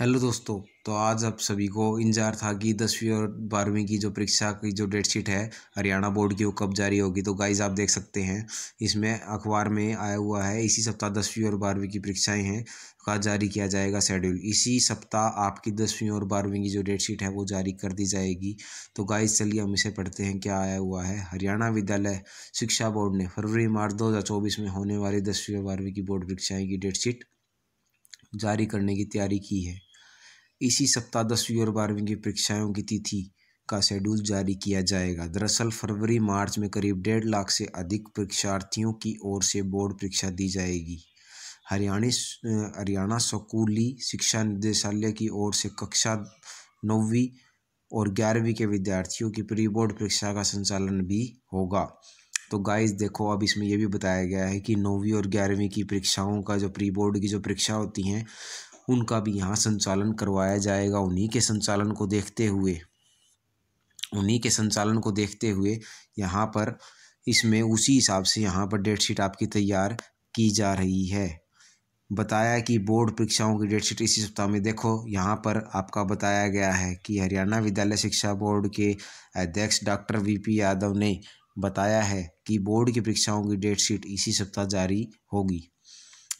hello दोस्तों तो आज आप सभी को इंतजार था कि दसवीं और बारहवीं की जो परीक्षा की जो डेट शीट है हरियाणा बोर्ड की वो कब जारी होगी तो गाइज आप देख सकते हैं इसमें अखबार में आया हुआ है इसी सप्ताह दसवीं और बारहवीं की परीक्षाएं हैं का जारी किया जाएगा शेड्यूल इसी सप्ताह आपकी दसवीं और बारहवीं की जो डेट शीट है वो जारी कर दी जाएगी तो गाइज चलिए हम इसे पढ़ते हैं क्या आया हुआ है हरियाणा विद्यालय शिक्षा बोर्ड ने फरवरी मार्च दो में होने वाली दसवीं और बारहवीं की बोर्ड परीक्षाएँ की डेट शीट जारी करने की तैयारी की है इसी सप्ताह दसवीं और बारहवीं की परीक्षाओं की तिथि का शेड्यूल जारी किया जाएगा दरअसल फरवरी मार्च में करीब डेढ़ लाख से अधिक परीक्षार्थियों की ओर से बोर्ड परीक्षा दी जाएगी हरियाणी हरियाणा स्कूली शिक्षा निदेशालय की ओर से कक्षा नौवीं और ग्यारहवीं के विद्यार्थियों की प्री बोर्ड परीक्षा का संचालन भी होगा तो गाइस देखो अब इसमें यह भी बताया गया है कि नौवीं और ग्यारहवीं की परीक्षाओं का जो प्री बोर्ड की जो परीक्षा होती हैं उनका भी यहाँ संचालन करवाया जाएगा उन्हीं के संचालन को देखते हुए उन्हीं के संचालन को देखते हुए यहाँ पर इसमें उसी हिसाब से यहाँ पर डेट शीट आपकी तैयार की जा रही है बताया कि बोर्ड परीक्षाओं की डेटशीट इसी सप्ताह में देखो यहाँ पर आपका बताया गया है कि हरियाणा विद्यालय शिक्षा बोर्ड के अध्यक्ष डॉक्टर वीपी यादव ने बताया है कि बोर्ड की परीक्षाओं की डेटशीट इसी सप्ताह जारी होगी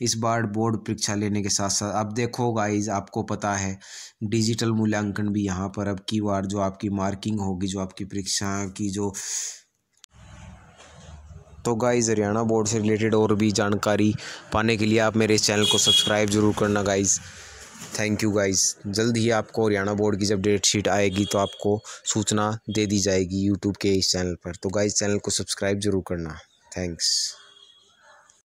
इस बार बोर्ड परीक्षा लेने के साथ साथ अब देखो गाइज आपको पता है डिजिटल मूल्यांकन भी यहाँ पर अब की बार जो आपकी मार्किंग होगी जो आपकी परीक्षा की जो तो गाइज़ हरियाणा बोर्ड से रिलेटेड और भी जानकारी पाने के लिए आप मेरे इस चैनल को सब्सक्राइब जरूर करना गाइज़ थैंक यू गाइज़ जल्द ही आपको हरियाणा बोर्ड की जब डेट शीट आएगी तो आपको सूचना दे दी जाएगी यूट्यूब के इस चैनल पर तो गाइज़ चैनल को सब्सक्राइब जरूर करना थैंक्स